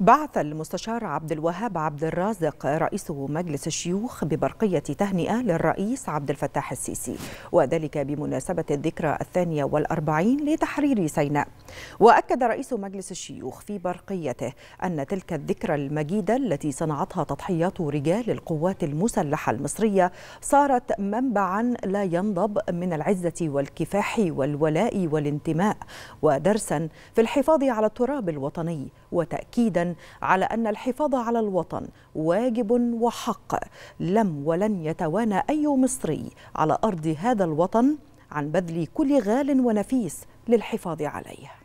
بعث المستشار عبد الوهاب عبد الرازق رئيس مجلس الشيوخ ببرقية تهنئة للرئيس عبد الفتاح السيسي وذلك بمناسبة الذكرى الثانية والأربعين لتحرير سيناء وأكد رئيس مجلس الشيوخ في برقيته أن تلك الذكرى المجيدة التي صنعتها تضحيات رجال القوات المسلحة المصرية صارت منبعا لا ينضب من العزة والكفاح والولاء والانتماء ودرسا في الحفاظ على التراب الوطني وتأكيدا على أن الحفاظ على الوطن واجب وحق لم ولن يتوانى أي مصري على أرض هذا الوطن عن بذل كل غال ونفيس للحفاظ عليه